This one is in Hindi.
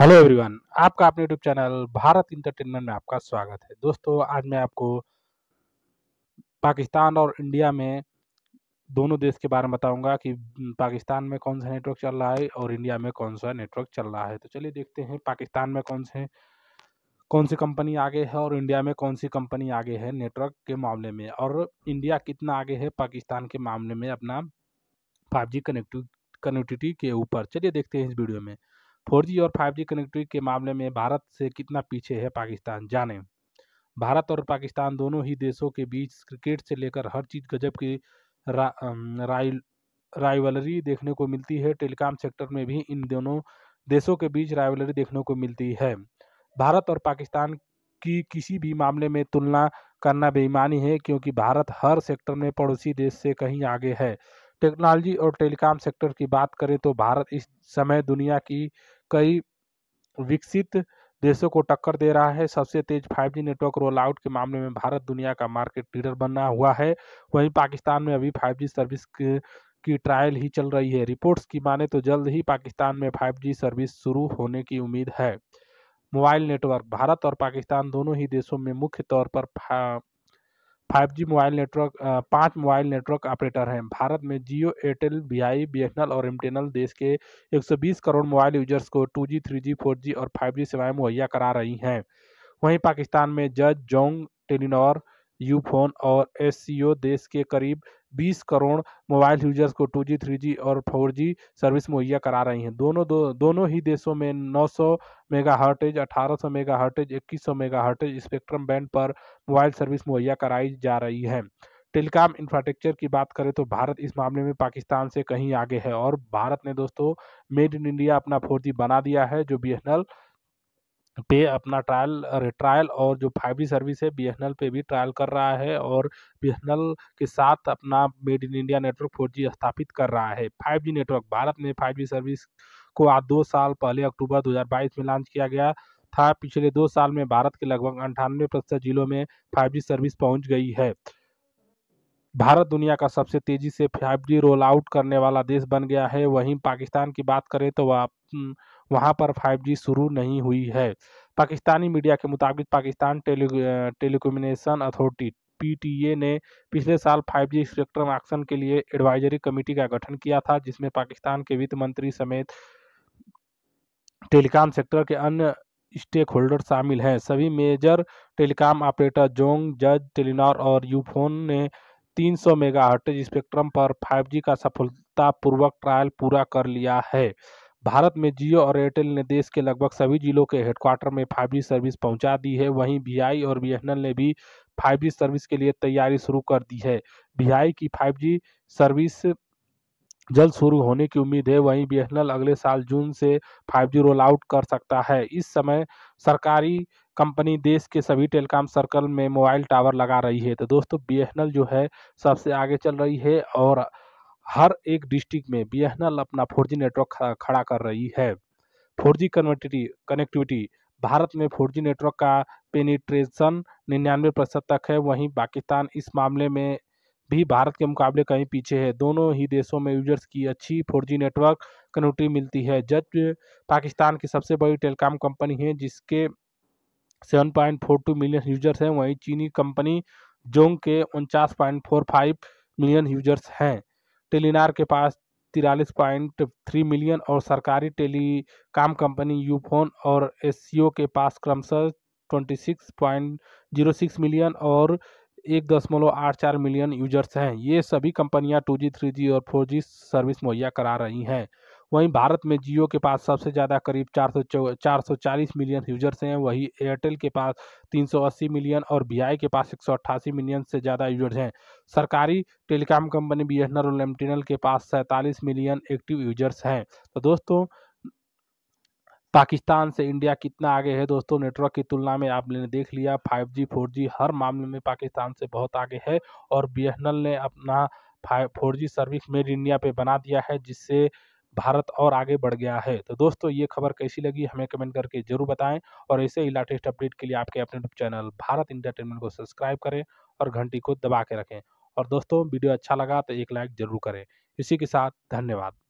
हेलो एवरीवन आपका अपने यूट्यूब चैनल भारत इंटरटेनमेंट में आपका स्वागत है दोस्तों आज मैं आपको पाकिस्तान और इंडिया में दोनों देश के बारे में बताऊंगा कि पाकिस्तान में कौन सा नेटवर्क चल रहा है और इंडिया में कौन सा नेटवर्क चल रहा है तो चलिए देखते हैं पाकिस्तान में कौन से कौन सी कंपनी आगे है और इंडिया में कौन सी कंपनी आगे है नेटवर्क के मामले में और इंडिया कितना आगे है पाकिस्तान के मामले में अपना फाइव जी कनेक्टिव कनेक्टिविटी के ऊपर चलिए देखते हैं इस वीडियो में फोर और फाइव कनेक्टिविटी के मामले में भारत से कितना पीछे है पाकिस्तान जाने भारत और पाकिस्तान दोनों ही देशों के बीच क्रिकेट से लेकर हर चीज़ गजब की रा, रा, देखने को मिलती है टेलीकॉम सेक्टर में भी इन दोनों देशों के बीच राइवलरी देखने को मिलती है भारत और पाकिस्तान की किसी भी मामले में तुलना करना बेईमानी है क्योंकि भारत हर सेक्टर में पड़ोसी देश से कहीं आगे है टेक्नोलॉजी और टेलीकॉम सेक्टर की बात करें तो भारत इस समय दुनिया की कई विकसित देशों को टक्कर दे रहा है सबसे तेज 5G नेटवर्क रोल आउट के मामले में भारत दुनिया का मार्केट लीडर बना हुआ है वहीं पाकिस्तान में अभी 5G सर्विस की ट्रायल ही चल रही है रिपोर्ट्स की माने तो जल्द ही पाकिस्तान में 5G सर्विस शुरू होने की उम्मीद है मोबाइल नेटवर्क भारत और पाकिस्तान दोनों ही देशों में मुख्य तौर पर जी मोबाइल नेटवर्क पांच मोबाइल नेटवर्क ऑपरेटर हैं भारत में जियो एयरटेल बी आई बी और एम देश के 120 करोड़ मोबाइल यूजर्स को 2G, 3G, 4G और 5G सेवाएं मुहैया करा रही हैं वहीं पाकिस्तान में जज जोंग टेलीनॉर यूफोन और एस देश के करीब बीस करोड़ मोबाइल यूजर्स को टू जी थ्री जी और फोर जी सर्विस मुहैया करा रही हैं दोनों दो, दोनों ही देशों में नौ सौ मेगा हर्टेज अठारह सौ मेगा हर्टेज इक्कीस सौ मेगा हर्टेज स्पेक्ट्रम बैंड पर मोबाइल सर्विस मुहैया कराई जा रही है टेलीकॉम इंफ्रास्ट्रक्चर की बात करें तो भारत इस मामले में पाकिस्तान से कहीं आगे है और भारत ने दोस्तों मेड इन इंडिया अपना फोर बना दिया है जो बी पे अपना ट्रायल ट्रायल और जो फाइव जी सर्विस है बी पे भी ट्रायल कर रहा है और बी के साथ अपना made in India network four स्थापित कर रहा है फाइव नेटवर्क भारत में फाइव सर्विस को आज दो साल पहले अक्टूबर 2022 में लॉन्च किया गया था पिछले दो साल में भारत के लगभग अंठानवे प्रतिशत जिलों में फाइव सर्विस पहुंच गई है भारत दुनिया का सबसे तेजी से फाइव रोल आउट करने वाला देश बन गया है वहीं पाकिस्तान की बात करें तो वह हम्म, वहाँ पर 5G शुरू नहीं हुई है पाकिस्तानी मीडिया के मुताबिक पाकिस्तान टेली अथॉरिटी पीटीए ने पिछले साल 5G स्पेक्ट्रम एक्शन के लिए एडवाइजरी कमेटी का गठन किया था जिसमें पाकिस्तान के वित्त मंत्री समेत टेलीकॉम सेक्टर के अन्य स्टेक होल्डर शामिल हैं सभी major telecom operator Zong Jazz Telenor और यूफोन ने तीन सौ मेगा हर्टेज स्पेक्ट्रम पर 5G का सफलतापूर्वक ट्रायल पूरा कर लिया है भारत में जियो और एयरटेल ने देश के लगभग सभी जिलों के हेडक्वार्टर में 5G सर्विस पहुंचा दी है वहीं वी और बी ने भी 5G सर्विस के लिए तैयारी शुरू कर दी है वी की 5G सर्विस जल्द शुरू होने की उम्मीद है वहीं बी अगले साल जून से 5G रोल आउट कर सकता है इस समय सरकारी कंपनी देश के सभी टेलीकॉम सर्कल में मोबाइल टावर लगा रही है तो दोस्तों बी जो है सबसे आगे चल रही है और हर एक डिस्ट्रिक्ट में बी अपना फोर नेटवर्क खड़ा कर रही है फोर जी कनेक्टिविटी भारत में फोर नेटवर्क का पेनिट्रेशन निन्यानवे प्रतिशत तक है वहीं पाकिस्तान इस मामले में भी भारत के मुकाबले कहीं पीछे है दोनों ही देशों में यूजर्स की अच्छी फोर नेटवर्क कनेक्टिविटी मिलती है जज पाकिस्तान की सबसे बड़ी टेलीकॉम कंपनी है जिसके seven point four two million users हैं वहीं चीनी कंपनी जोंग के उनचास point four five million users हैं टेलीनार के पास तिरालीस पॉइंट थ्री मिलियन और सरकारी टेलीकॉम कंपनी यूफोन और एस के पास क्रमशः twenty six point zero six million और एक दशमलव आठ चार मिलियन यूजर्स हैं ये सभी कंपनियां टू जी थ्री जी और फोर जी सर्विस मुहैया करा रही हैं वहीं भारत में जियो के पास सबसे ज़्यादा करीब चार सौ चार सौ चालीस मिलियन यूजर्स हैं वहीं एयरटेल के पास तीन सौ अस्सी मिलियन और बी के पास एक सौ अट्ठासी मिलियन से ज़्यादा यूजर्स हैं सरकारी टेलीकॉम कंपनी बी और एम के पास सैंतालीस मिलियन एक्टिव यूजर्स हैं तो दोस्तों पाकिस्तान से इंडिया कितना आगे है दोस्तों नेटवर्क की तुलना में आपने देख लिया 5G 4G हर मामले में पाकिस्तान से बहुत आगे है और बी ने अपना 4G सर्विस मेड इंडिया पे बना दिया है जिससे भारत और आगे बढ़ गया है तो दोस्तों ये खबर कैसी लगी हमें कमेंट करके जरूर बताएं और ऐसे ही लेटेस्ट अपडेट के लिए आपके अपने यूट्यूब चैनल भारत इंटरटेनमेंट को सब्सक्राइब करें और घंटी को दबा के रखें और दोस्तों वीडियो अच्छा लगा तो एक लाइक जरूर करें इसी के साथ धन्यवाद